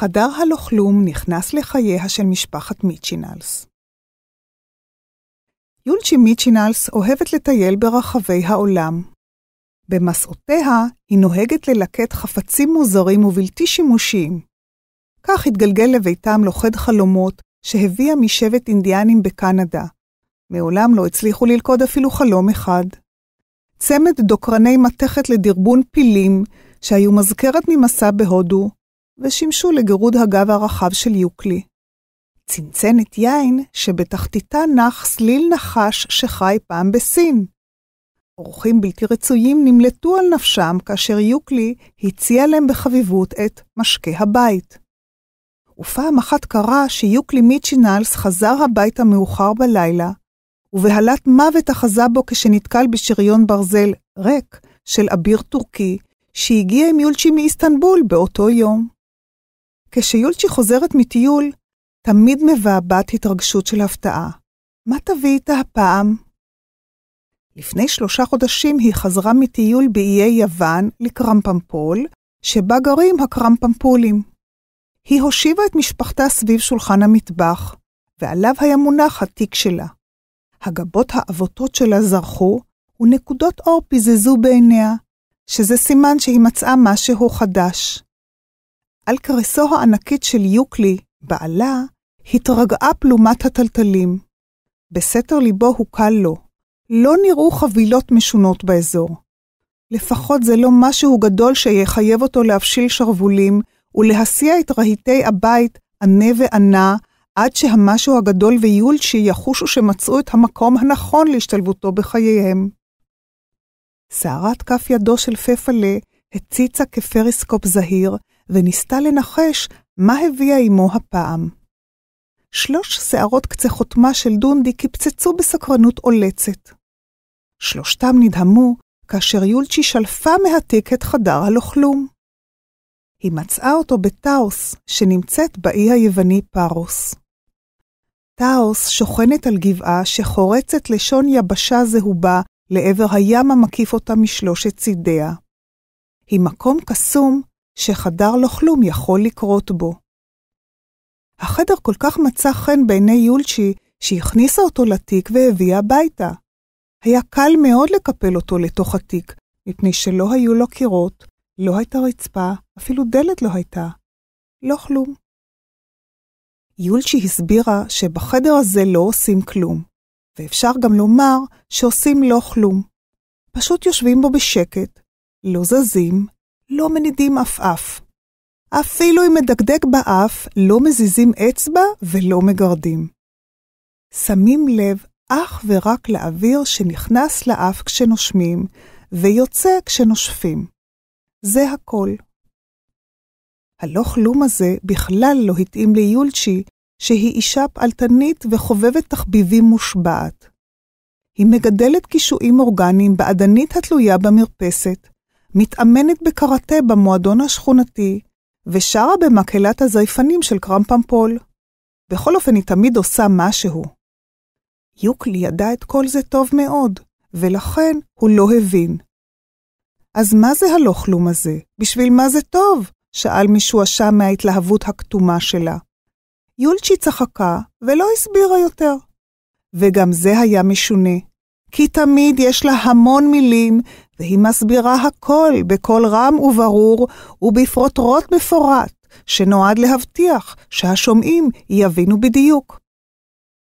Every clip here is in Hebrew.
חדר הלוכלום נכנס לחייה של משפחת מיצ'ינלס. יולצ'י מיצ'ינלס אוהבת לטייל ברחבי העולם. במסעותיה היא נוהגת ללקט חפצים מוזרים ובלתי שימושיים. כך התגלגל לביתם לוכד חלומות שהביאה משבט אינדיאנים בקנדה. מעולם לא הצליחו ללכוד אפילו חלום אחד. צמד דוקרני מתכת לדרבון פילים, שהיו מזכרת ממסע בהודו, ושימשו לגירוד הגב הרחב של יוקלי. צנצנת יין שבתחתיתה נח סליל נחש שחי פעם בסין. אורחים בלתי רצויים נמלטו על נפשם כאשר יוקלי הציע להם בחביבות את משקה הבית. ופעם אחת קרה שיוקלי מיצ'ינלס חזר הביתה מאוחר בלילה, ובהלת מוות אחזה בו כשנתקל בשריון ברזל ריק של אביר טורקי, שהגיע עם יולצ'י מאיסטנבול באותו יום. כשיולצ'י חוזרת מטיול, תמיד מבעבעת התרגשות של הפתעה. מה תביא איתה הפעם? לפני שלושה חודשים היא חזרה מטיול באיי יוון לקרמפמפול, שבה גרים הקרמפמפולים. היא הושיבה את משפחתה סביב שולחן המטבח, ועליו היה מונח התיק שלה. הגבות העבותות שלה זרחו, ונקודות אור פיזזו בעיניה, שזה סימן שהיא מצאה משהו חדש. על קרסו הענקית של יוקלי, בעלה, התרגעה פלומת הטלטלים. בסתר ליבו הוקל לו. לא נראו חבילות משונות באזור. לפחות זה לא משהו גדול שיחייב אותו להפשיל שרוולים ולהסיע את רהיטי הבית ענה וענה עד שהמשהו הגדול ויולצ'י יחושו שמצאו את המקום הנכון להשתלבותו בחייהם. שערת כף ידו של פפלה הציצה כפריסקופ זהיר, וניסתה לנחש מה הביאה עמו הפעם. שלוש שערות קצה חותמה של דונדי קיפצצו בסקרנות עולצת. שלושתם נדהמו כאשר יולצ'י שלפה מהתיק את חדר הלוכלום. היא מצאה אותו בטאוס, שנמצאת באי היווני פארוס. טאוס שוכנת על גבעה שחורצת לשון יבשה זהובה לעבר הים המקיף אותה משלושת צידיה. היא מקום קסום שחדר לא כלום יכול לקרות בו. החדר כל כך מצא חן בעיני יולצ'י, שהכניסה אותו לתיק והביאה הביתה. היה קל מאוד לקפל אותו לתוך התיק, מפני שלא היו לו קירות, לא הייתה רצפה, אפילו דלת לא הייתה. לא כלום. יולצ'י הסבירה שבחדר הזה לא עושים כלום, ואפשר גם לומר שעושים לא כלום. פשוט יושבים בו בשקט, לא זזים, לא מנידים עפעף. אפילו אם מדקדק באף, לא מזיזים אצבע ולא מגרדים. שמים לב אך ורק לאוויר שנכנס לאף כשנושמים ויוצא כשנושפים. זה הכל. הלא כלום הזה בכלל לא התאים ליולצ'י, שהיא אישה פעלתנית וחובבת תחביבים מושבעת. היא מגדלת קישואים אורגניים באדנית התלויה במרפסת, מתאמנת בקראטה במועדון השכונתי, ושרה במקהלת הזייפנים של קרמפמפול. בכל אופן, היא תמיד עושה משהו. יוקלי ידע את כל זה טוב מאוד, ולכן הוא לא הבין. אז מה זה הלא כלום הזה? בשביל מה זה טוב? שאל משועשע מההתלהבות הכתומה שלה. יולצ'י צחקה ולא הסבירה יותר. וגם זה היה משונה. כי תמיד יש לה המון מילים, והיא מסבירה הכל בקול רם וברור ובפרוטרוט מפורט, שנועד להבטיח שהשומעים יבינו בדיוק.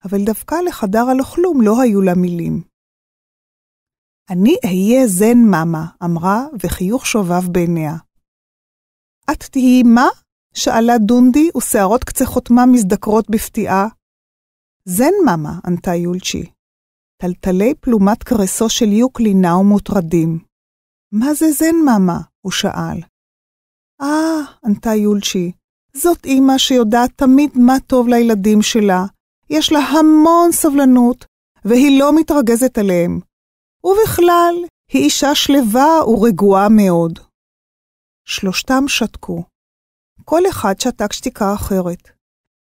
אבל דווקא לחדר הלכלום לא היו לה מילים. אני אהיה זן ממה, אמרה, וחיוך שובב בעיניה. את תהיי מה? שאלה דונדי, ושערות קצה חותמה מזדקרות בפתיעה. זן ממה, ענתה יולצ'י. טלטלי פלומת קרסו של יוקלי נעו מוטרדים. מה זה זן, מאמה? הוא שאל. אה, ענתה יולצ'י, זאת אמא שיודעת תמיד מה טוב לילדים שלה. יש לה המון סבלנות, והיא לא מתרגזת עליהם. ובכלל, היא אישה שלווה ורגועה מאוד. שלושתם שתקו. כל אחד שתק שתיקה אחרת.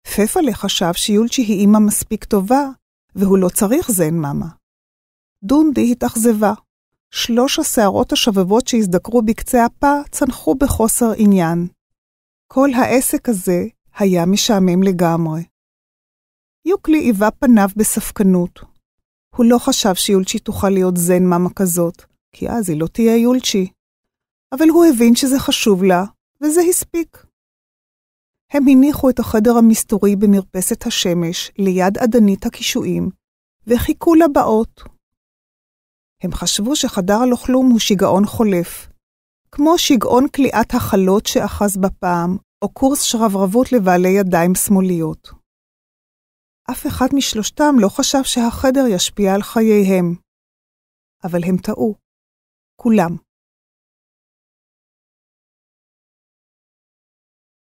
פפלה חשב שיולצ'י היא אימא מספיק טובה, והוא לא צריך זן מאמה. דונדי התאכזבה. שלוש השערות השבבות שהזדקרו בקצה הפה צנחו בחוסר עניין. כל העסק הזה היה משעמם לגמרי. יוקלי היווה פניו בספקנות. הוא לא חשב שיולצ'י תוכל להיות זן מאמה כזאת, כי אז היא לא תהיה יולצ'י. אבל הוא הבין שזה חשוב לה, וזה הספיק. הם הניחו את החדר המסתורי במרפסת השמש, ליד אדנית הקישואים, וחיכו לבאות. הם חשבו שחדר הלוכלום הוא שיגעון חולף, כמו שיגעון כליאת החלות שאחז בפעם, או קורס שרברבות לבעלי ידיים שמאליות. אף אחד משלושתם לא חשב שהחדר ישפיע על חייהם. אבל הם טעו. כולם.